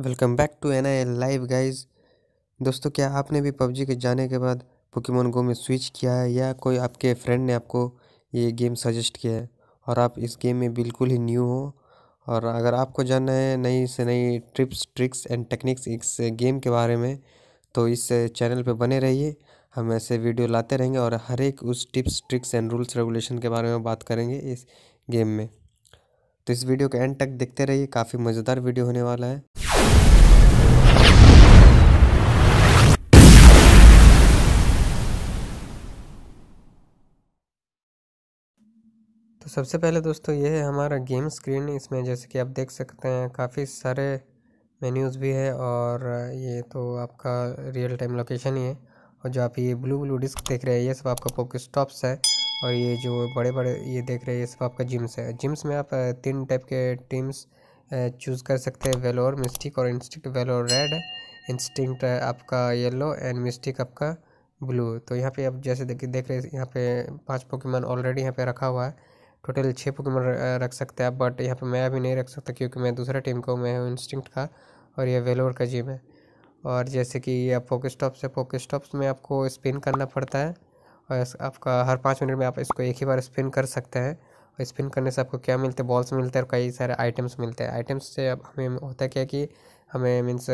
welcome back to N I live guys दोस्तों क्या आपने भी पबजी के जाने के बाद पोकेमोन गो में स्विच किया है या कोई आपके फ्रेंड ने आपको ये गेम सजेस्ट किया है और आप इस गेम में बिल्कुल ही न्यू हो और अगर आपको जानना है नई से नई ट्रिप्स ट्रिक्स एंड टेक्निक्स इस गेम के बारे में तो इस चैनल पर बने रहिए हम ऐसे वीडियो लाते रहेंगे और हर एक उस tips tricks and rules regulation के बारे में बात करेंगे इस गेम में तो इस वीडियो के एंड तक देखते रहिए काफ़ी मज़ेदार वीडियो होने वाला है तो सबसे पहले दोस्तों ये है हमारा गेम स्क्रीन इसमें जैसे कि आप देख सकते हैं काफ़ी सारे मेन्यूज़ भी है और ये तो आपका रियल टाइम लोकेशन ही है और जो आप ये ब्लू ब्लू डिस्क देख रहे हैं ये सब आपका पोके स्टॉप्स है और ये जो बड़े-बड़े ये देख रहे हैं ये सब आपका जिम्स है जिम्स में आप तीन टाइप के टीम्स चूज कर सकते हैं वेलोर मिस्टिक और इंस्टिक वेलोर रेड इंस्टिंक्ट आपका येलो एंड मिस्टिक आपका ब्लू तो यहाँ पे आप जैसे देख देख रहे हैं यहाँ पे पांच पोकेमॉन ऑलरेडी यहाँ पे रखा हुआ है टोटल छः पोकेमॉन रख सकते हैं आप बट यहाँ पे मैं अभी नहीं रख सकता क्योंकि मैं दूसरे टीम को मैं हूँ इंस्टिंक्ट का और ये वेलोर का जिम है और जैसे कि आप फोकस स्टॉप्स है फोकस स्टॉप्स में आपको स्पिन करना पड़ता है और आपका हर पाँच मिनट में आप इसको एक ही बार स्पिन कर सकते हैं और स्पिन करने से आपको क्या मिलते हैं बॉल्स मिलते हैं और कई सारे आइटम्स मिलते हैं आइटम्स से अब हमें होता क्या कि हमें मीन्स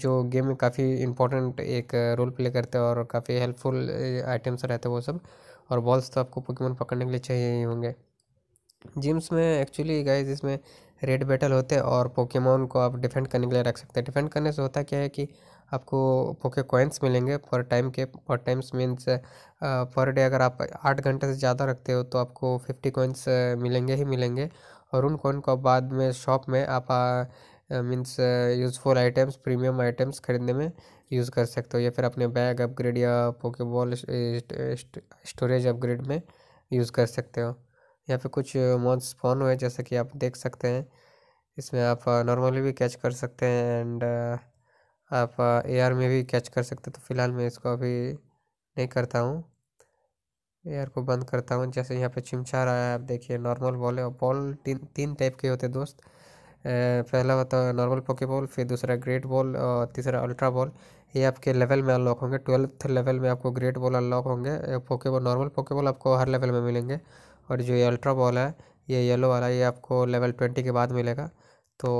जो गेम में काफ़ी इंपॉर्टेंट एक रोल प्ले करते हैं और काफ़ी हेल्पफुल आइटम्स रहते हैं वो सब और बॉल्स तो आपको पोकेमोन पकड़ने के लिए चाहिए ही होंगे जिम्स में एक्चुअली गाइज इसमें रेड बैटल होते हैं और पोकेमोन को आप डिफेंड करने के लिए रख सकते हैं डिफेंड करने से होता क्या है कि आपको पोके कॉइन्स मिलेंगे पर टाइम के पर टाइम्स मीन्स पर डे अगर आप आठ घंटे से ज़्यादा रखते हो तो आपको फिफ्टी कॉइन्स मिलेंगे ही मिलेंगे और उन कॉइन को बाद में शॉप में आप means useful items premium items खरीदने में यूज़ कर सकते हो या फिर अपने बैग अपग्रेड या पोकेबॉल स्टोरेज अपग्रेड में यूज़ कर सकते हो यहाँ पे कुछ मॉन्स स्पॉन हुए जैसे कि आप देख सकते हैं इसमें आप नॉर्मली uh, भी कैच कर सकते हैं एंड uh, आप एयर uh, में भी कैच कर सकते हैं तो फ़िलहाल मैं इसको अभी नहीं करता हूँ एयर को बंद करता हूँ जैसे यहाँ पे चिमचा रहा है आप देखिए नॉर्मल बॉल है बॉल तीन तीन टाइप के होते हैं दोस्त पहला होता है नॉर्मल पोके बॉल फिर दूसरा ग्रेट बॉल और तीसरा अल्ट्रा बॉल ये आपके लेवल में अनलॉक होंगे ट्वेल्थ लेवल में आपको ग्रेट बॉल अनलॉक होंगे पोके बॉल नॉर्मल पोके बॉल आपको हर लेवल में मिलेंगे और जो ये अल्ट्रा बॉल है ये येलो वाला ये आपको लेवल ट्वेंटी के बाद मिलेगा तो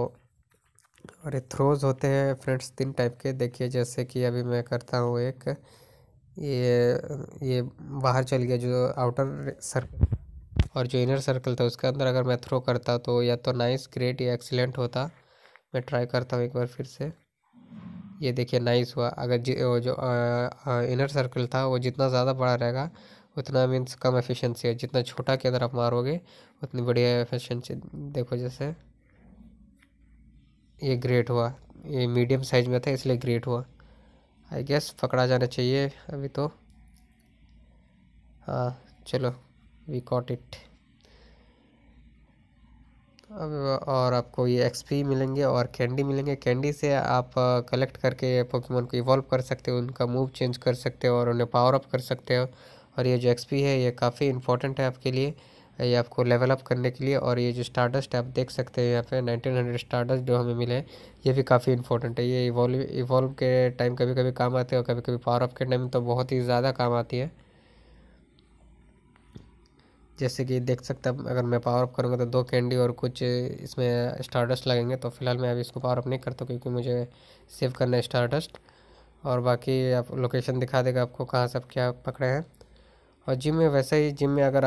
और ये थ्रोज होते हैं फ्रेंड्स तीन टाइप के देखिए जैसे कि अभी मैं करता हूँ एक ये ये बाहर चल गया जो आउटर सर्कल और जो इनर सर्कल था उसके अंदर अगर मैं थ्रो करता तो या तो नाइस ग्रेट या एक्सीलेंट होता मैं ट्राई करता हूँ एक बार फिर से ये देखिए नाइस हुआ अगर जो, जो आ, आ, इनर सर्कल था वो जितना ज़्यादा बड़ा रहेगा उतना मीन्स कम एफिशिएंसी है जितना छोटा के अंदर आप मारोगे उतनी बढ़िया एफिशिएंसी देखो जैसे ये ग्रेट हुआ ये मीडियम साइज में था इसलिए ग्रेट हुआ आई गेस पकड़ा जाना चाहिए अभी तो हाँ चलो वी कॉट इट अब और आपको ये एक्सपी मिलेंगे और कैंडी मिलेंगे कैंडी से आप कलेक्ट करके पोकेमोन को इवॉल्व कर सकते हो उनका मूव चेंज कर सकते हो और उन्हें पावर अप कर सकते हो और ये जो एक्सपी है ये काफ़ी इंपॉर्टेंट है आपके लिए ये आपको लेवल अप करने के लिए और ये जो स्टार्डस्ट आप देख सकते हैं यहाँ पे 1900 स्टार्डस्ट जो हमें मिले हैं ये भी काफ़ी इंपॉर्टेंट है ये इवॉल्व इवॉल्व के टाइम कभी कभी काम आते हैं और कभी कभी पावर अप के टाइम तो बहुत ही ज़्यादा काम आती है जैसे कि देख सकते हैं अगर मैं पावर अप करूँगा तो दो कैंडी और कुछ इसमें स्टार्टस्ट लगेंगे तो फिलहाल मैं अभी इसको पावर अप नहीं करता क्योंकि मुझे सेव करना है स्टार्टस्ट और बाकी आप लोकेशन दिखा देगा आपको कहाँ से आप क्या पकड़े हैं और जिम में वैसे ही जिम में अगर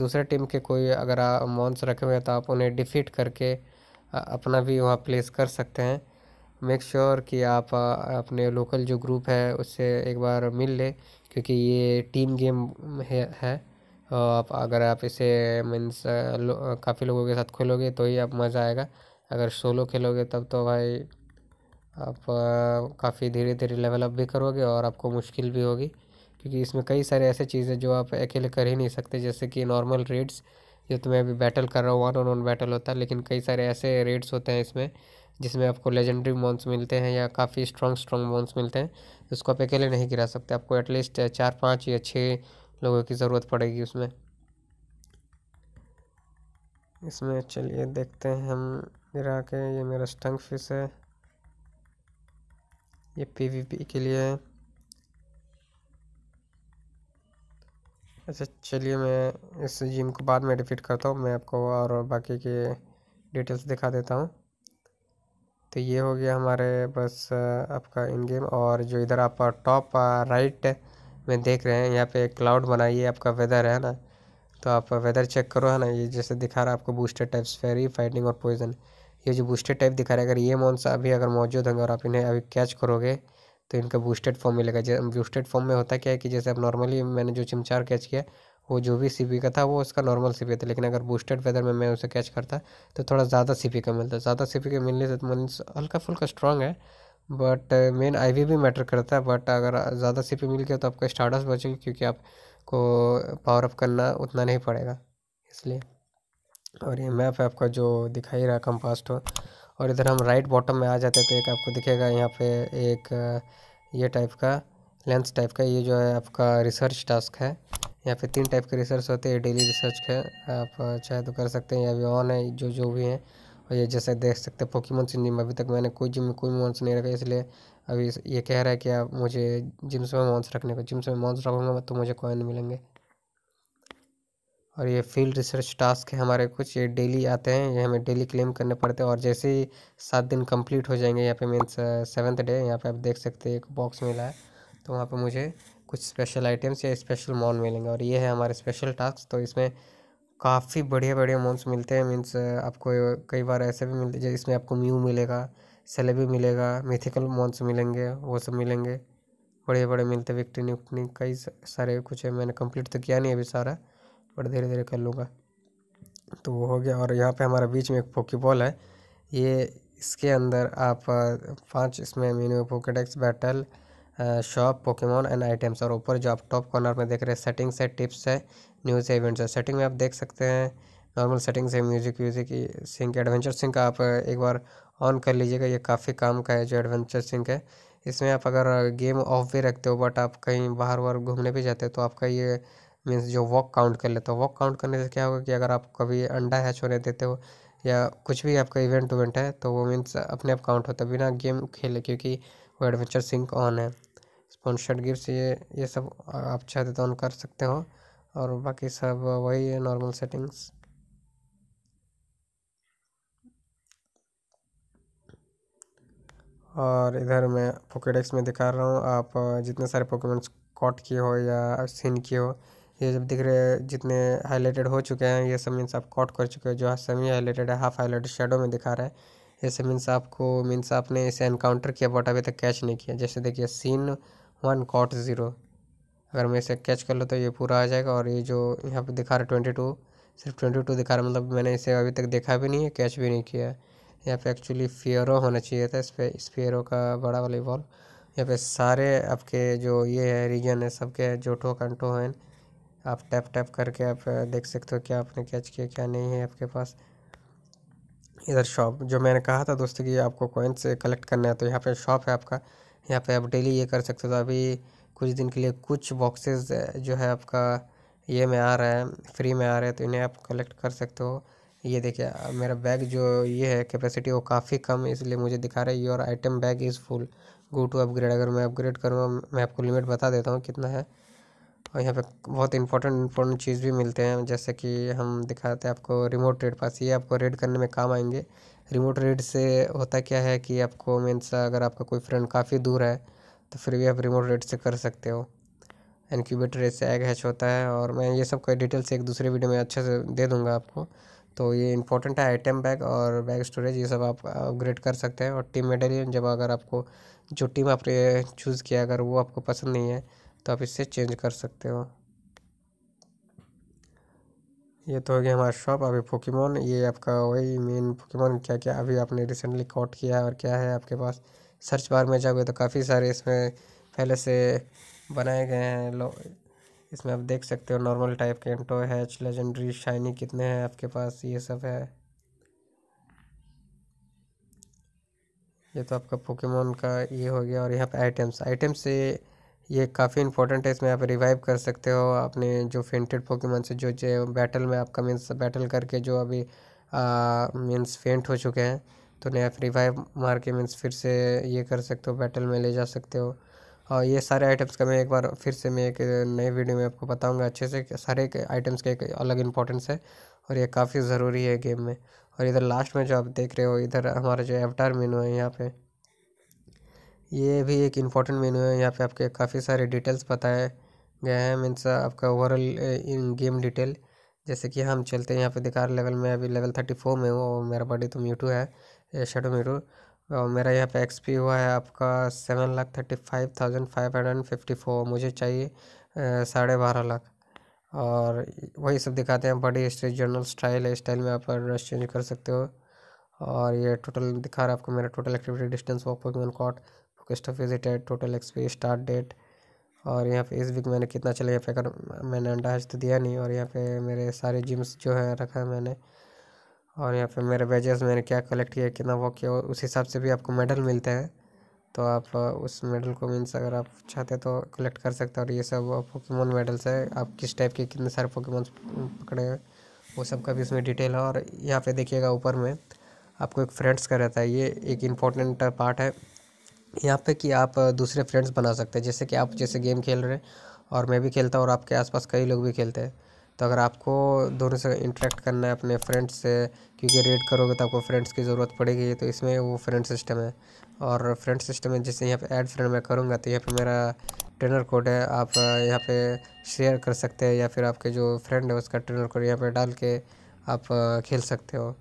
दूसरे टीम के कोई अगर मॉन्स रखे हुए हैं तो आप उन्हें डिफीट करके अपना भी वहाँ प्लेस कर सकते हैं मेक श्योर sure कि आप अपने लोकल जो ग्रुप है उससे एक बार मिल ले क्योंकि ये टीम गेम है, है तो आप अगर आप इसे मीन्स लो, काफ़ी लोगों के साथ खेलोगे तो ही आप मज़ा आएगा अगर सोलो खेलोगे तब तो भाई आप काफ़ी धीरे धीरे लेवल अप भी करोगे और आपको मुश्किल भी होगी क्योंकि इसमें कई सारे ऐसे चीज़ें जो आप अकेले कर ही नहीं सकते जैसे कि नॉर्मल रेड्स जो तो मैं अभी बैटल कर रहा हूँ वन ऑन वन बैटल होता है लेकिन कई सारे ऐसे रेड्स होते हैं इसमें जिसमें आपको लेजेंडरी मॉन्स मिलते हैं या काफ़ी स्ट्रॉन्ग स्ट्रॉन्ग मॉन्स मिलते हैं उसको आप अकेले नहीं गिरा सकते आपको एटलीस्ट चार पाँच या छः लोगों की ज़रूरत पड़ेगी उसमें इसमें चलिए देखते हैं हम गिरा के ये मेरा स्टंग फिश है ये पीवीपी के लिए है अच्छा चलिए मैं इस जिम को बाद में डिफिट करता हूँ मैं आपको और बाकी के डिटेल्स दिखा देता हूँ तो ये हो गया हमारे बस आपका इन गेम और जो इधर आप टॉप राइट में देख रहे हैं यहाँ पे क्लाउड बना ये आपका वेदर है ना तो आप वेदर चेक करो है ना ये जैसे दिखा रहा है आपको बूस्टर टाइप फेरी फाइटिंग और पॉइजन ये जो बूस्टर टाइप दिखा रहा है अगर ये मॉन्स अभी अगर मौजूद होंगे और आप इन्हें अभी कैच करोगे तो इनका बूस्टेड फॉर्म मिलेगा जैसे बूस्टेड फॉर्म में होता क्या है कि जैसे अब नॉर्मली मैंने जो चिमचार कैच किया वो जो भी सी का था वो उसका नॉर्मल सी था लेकिन अगर बूस्टेड वेदर में मैं उसे कैच करता तो थोड़ा ज़्यादा पी का मिलता ज़्यादा पी का मिलने से तो मीन्स हल्का फुल्का स्ट्रॉन्ग है बट मेन वी भी मैटर करता है बट अगर ज़्यादा पी मिल गया तो आपका स्टार्टस बचेंगे क्योंकि आपको पावर अप करना उतना नहीं पड़ेगा इसलिए और ये मैप है आपका जो दिखाई रहा कम्पास्ट हो और इधर हम राइट बॉटम में आ जाते तो एक आपको दिखेगा यहाँ पे एक ये टाइप का लेंस टाइप का ये जो है आपका रिसर्च टास्क है यहाँ पे तीन टाइप के रिसर्च होते हैं डेली रिसर्च के आप चाहे तो कर सकते हैं या भी ऑन है जो जो भी हैं और ये जैसे देख सकते हैं पोकीमोन मोन्स जिम अभी तक मैंने कोई जिम में कोई मॉन्स नहीं रखा इसलिए अभी ये कह रहा है कि आप मुझे जिम से मॉन्स रखने को जिम से मॉन्स रखूँगा तो मुझे कॉइन मिलेंगे और ये फील्ड रिसर्च टास्क है हमारे कुछ ये डेली आते हैं ये हमें डेली क्लेम करने पड़ते हैं और जैसे ही सात दिन कंप्लीट हो जाएंगे यहाँ पे मीन्स सेवन्थ डे यहाँ पे आप देख सकते हैं एक बॉक्स मिला है तो वहाँ पे मुझे कुछ स्पेशल आइटम्स या स्पेशल मॉन मिलेंगे और ये है हमारे स्पेशल टास्क तो इसमें काफ़ी बढ़िया बढ़िया मॉन्स मिलते हैं मीन्स uh, आपको कई बार ऐसे भी मिलते हैं जिसमें आपको म्यू मिलेगा सेलेबी मिलेगा मिथिकल मॉन्स मिलेंगे वो सब मिलेंगे बड़े बड़े मिलते विक्टिन उक्टनी कई सारे कुछ है मैंने कंप्लीट तो किया नहीं अभी सारा बट धीरे धीरे कर लूँगा तो वो हो गया और यहाँ पे हमारा बीच में एक बॉल है ये इसके अंदर आप पांच इसमें menu Pokedex battle shop Pokemon and items और ऊपर जो आप टॉप कॉर्नर में देख रहे हैं सेटिंग्स है टिप्स है न्यूज़ है इवेंट्स है सेटिंग में आप देख सकते हैं नॉर्मल सेटिंग्स है म्यूजिक व्यूजिक सिंक एडवेंचर सिंक आप एक बार ऑन कर लीजिएगा ये काफ़ी काम का है जो एडवेंचर सिंक है इसमें आप अगर गेम ऑफ भी रखते हो बट आप कहीं बाहर वाहर घूमने भी जाते हो तो आपका ये मीन्स जो वॉक काउंट कर लेता हो वॉक काउंट करने से क्या होगा कि अगर आप कभी अंडा हैच होने देते हो या कुछ भी आपका इवेंट उवेंट है तो वो मीन्स अपने आप काउंट होता है बिना गेम खेले क्योंकि वो एडवेंचर सिंक ऑन है स्पॉन्सर्ड गिफ्ट ये ये सब आप चाहते तो ऑन कर सकते हो और बाकी सब वही है नॉर्मल सेटिंग्स और इधर मैं पोकेडेक्स में दिखा रहा हूँ आप जितने सारे पोकेमेंट्स कॉट किए हो या सीन किए हो ये सब दिख रहे हैं जितने हाईलाइटेड हो चुके हैं ये सब मीन्स आप कॉट कर चुके हैं जो सेमी हाईलाइटेड है हाफ हाईलाइटेड शेडो में दिखा रहा है जैसे मीन्स आपको मीन्स आपने इसे एनकाउंटर किया बट अभी तक कैच नहीं किया जैसे देखिए सीन वन कॉट ज़ीरो अगर मैं इसे कैच कर लूँ तो ये पूरा आ जाएगा और ये जो यहाँ पर दिखा रहा है ट्वेंटी टू सिर्फ ट्वेंटी टू दिखा रहा है मतलब मैंने इसे अभी तक देखा भी नहीं है कैच भी नहीं किया है यहाँ पे एक्चुअली फेयरो होना चाहिए था इस पर इस फेयरो का बड़ा वाली बॉल यहाँ पे सारे आपके जो ये है रीजन है सबके जो टोकन टो हैं आप टैप टैप करके आप देख सकते हो क्या आपने कैच किया क्या नहीं है आपके पास इधर शॉप जो मैंने कहा था दोस्तों कि आपको कॉइन्स कलेक्ट करना है तो यहाँ पे शॉप है आपका यहाँ पे आप डेली ये कर सकते हो तो अभी कुछ दिन के लिए कुछ बॉक्सेस जो है आपका ये में आ रहा है फ्री में आ रहा है तो इन्हें आप कलेक्ट कर सकते हो ये देखिए मेरा बैग जो ये है कैपेसिटी वो काफ़ी कम है इसलिए मुझे दिखा रहा है your item bag is full go to upgrade अगर मैं अपग्रेड करूँगा मैं आपको लिमिट बता देता हूँ कितना है और यहाँ पे बहुत इंपॉर्टेंट इंपॉर्टेंट चीज़ भी मिलते हैं जैसे कि हम दिखाते हैं आपको रिमोट रेड पास ये आपको रेड करने में काम आएंगे रिमोट रेड से होता क्या है कि आपको मीन्स अगर आपका कोई फ्रेंड काफ़ी दूर है तो फिर भी आप रिमोट रेड से कर सकते हो इनक्यूबेटर रेड से एग हैच होता है और मैं ये सब का डिटेल्स एक दूसरे वीडियो में अच्छे से दे दूँगा आपको तो ये इंपॉर्टेंट है आइटम बैग और बैग स्टोरेज ये सब आप अपग्रेड कर सकते हैं और टीम मेटेरियल जब अगर आपको जो टीम आपने चूज़ किया अगर वो आपको पसंद नहीं है तो आप इससे चेंज कर सकते हो ये तो हो गया हमारा शॉप अभी पोकेमोन ये आपका वही मेन पोकेमोन क्या क्या अभी आपने रिसेंटली कॉट किया है और क्या है आपके पास सर्च बार में जाओगे तो काफ़ी सारे इसमें पहले से बनाए गए हैं लो इसमें आप देख सकते हो नॉर्मल टाइप के एंटो हैच लेजेंडरी शाइनी कितने हैं आपके पास ये सब है ये तो आपका पोकेमोन का ये हो गया और यहाँ पे आइटम्स आइटम्स से ये काफ़ी इंपॉर्टेंट है इसमें आप रिवाइव कर सकते हो अपने जो फेंटेड पोकेमोन से जो, जो बैटल में आपका मीन्स बैटल करके जो अभी मीन्स फेंट हो चुके हैं तो नहीं आप रिवाइव मार के मीन्स फिर से ये कर सकते हो बैटल में ले जा सकते हो और ये सारे आइटम्स का मैं एक बार फिर से मैं एक नए वीडियो में आपको बताऊँगा अच्छे से सारे आइटम्स का एक अलग इंपॉर्टेंस है और ये काफ़ी ज़रूरी है गेम में और इधर लास्ट में जो आप देख रहे हो इधर हमारा जो एवटार मीनू है यहाँ पर ये भी एक इम्पॉर्टेंट मेन्यू है यहाँ पे आपके काफ़ी सारे डिटेल्स बताए गए हैं मीन्स आपका ओवरऑल इन गेम डिटेल जैसे कि हम चलते हैं यहाँ पे दिखा रहे लेवल में अभी लेवल थर्टी फोर में हूँ और मेरा बॉडी तो म्यूटू है शेडो म्यूटू और मेरा यहाँ पे एक्सपी हुआ है आपका seven lakh thirty five thousand five hundred and fifty four मुझे चाहिए साढ़े बारह लाख और वही सब दिखाते हैं बॉडी हिस्ट्री जर्नल स्टाइल है स्टाइल में आप ड्रेस चेंज कर सकते हो और ये टोटल दिखा रहा है आपको मेरा total activity distance walk Pokemon caught कस्ट ऑफ visited total XP start date और यहाँ पे इस वीक मैंने कितना चला यहाँ पे अगर मैंने अंडा हज तो दिया नहीं और यहाँ पे मेरे सारे जिम्स जो है रखा है मैंने और यहाँ पे मेरे वेजेस मैंने क्या कलेक्ट किया कितना वॉक किया उस हिसाब से भी आपको मेडल मिलते हैं तो आप उस मेडल को मीन्स अगर आप चाहते हैं तो कलेक्ट कर सकते हैं और ये सब पोकेमोन मेडल्स है आप किस टाइप के कितने सारे पोकेमोन पकड़े हैं वो सब का भी इसमें डिटेल है और यहाँ पे देखिएगा ऊपर में आपको एक फ्रेंड्स का रहता है ये एक इम्पोर्टेंट पार्ट है यहाँ पे कि आप दूसरे फ्रेंड्स बना सकते हैं जैसे कि आप जैसे गेम खेल रहे हैं और मैं भी खेलता हूँ और आपके आसपास कई लोग भी खेलते हैं तो अगर आपको दोनों से इंटरेक्ट करना है अपने फ्रेंड्स से क्योंकि रेड करोगे तो आपको फ्रेंड्स की ज़रूरत पड़ेगी तो इसमें वो फ्रेंड सिस्टम है और फ्रेंड सिस्टम में जैसे यहाँ पे ऐड फ्रेंड मैं करूँगा तो यहाँ पे मेरा ट्रेनर कोड है आप यहाँ पे शेयर कर सकते हैं या फिर आपके जो फ्रेंड है उसका ट्रेनर कोड यहाँ पर डाल के आप खेल सकते हो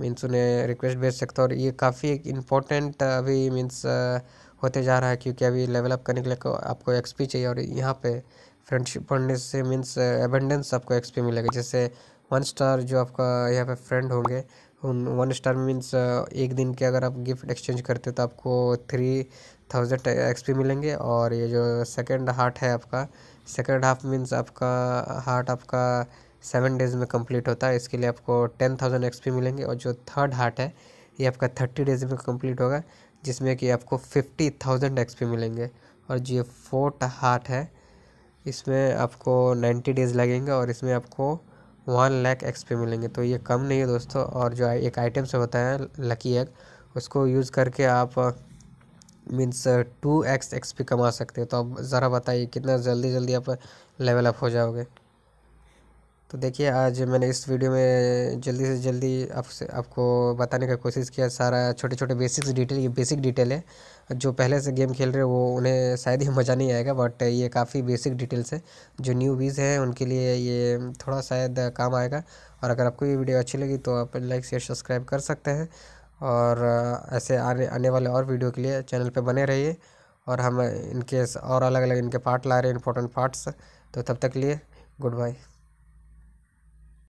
मीन्स उन्हें रिक्वेस्ट भेज सकते हो और ये काफ़ी एक इम्पोर्टेंट uh, अभी मीन्स uh, होते जा रहा है क्योंकि अभी लेवल अप करने के लिए आपको एक्सपी चाहिए और यहाँ पे फ्रेंडशिप पढ़ने से मीन्स एबेंडेंस uh, आपको एक्सपी मिलेगा जैसे वन स्टार जो आपका यहाँ पे फ्रेंड होंगे उन वन स्टार मीन्स एक दिन के अगर आप गिफ्ट एक्सचेंज करते हो तो आपको थ्री थाउजेंड एक्सपी मिलेंगे और ये जो सेकेंड हार्ट है आपका सेकेंड हाफ मीन्स आपका हार्ट आपका सेवन डेज़ में कंप्लीट होता है इसके लिए आपको टेन थाउजेंड एक्सपी मिलेंगे और जो थर्ड हार्ट है ये आपका थर्टी डेज में कंप्लीट होगा जिसमें कि आपको फिफ्टी थाउजेंड एक्सपी मिलेंगे और जो फोर्थ हार्ट है इसमें आपको नाइन्टी डेज लगेंगे और इसमें आपको वन एक्स एक्सपी मिलेंगे तो ये कम नहीं है दोस्तों और जो एक आइटम से होता है लकी एग उसको यूज़ करके आप मीन्स टू एक्स एक्सपी कमा सकते हो तो अब ज़रा बताइए कितना जल्दी जल्दी आप लेवल अप हो जाओगे तो देखिए आज मैंने इस वीडियो में जल्दी से जल्दी आपसे आपको बताने का कोशिश किया सारा छोटे छोटे बेसिक्स डिटेल ये बेसिक डिटेल है जो पहले से गेम खेल रहे हैं वो उन्हें शायद ही मज़ा नहीं आएगा बट ये काफ़ी बेसिक डिटेल्स है जो न्यू वीज़ हैं उनके लिए ये थोड़ा शायद काम आएगा और अगर आपको ये वीडियो अच्छी लगी तो आप लाइक शेयर सब्सक्राइब कर सकते हैं और ऐसे आने आने वाले और वीडियो के लिए चैनल पर बने रहिए और हम इनके और अलग अलग इनके पार्ट ला रहे हैं इंपॉर्टेंट पार्ट्स तो तब तक लिए गुड बाय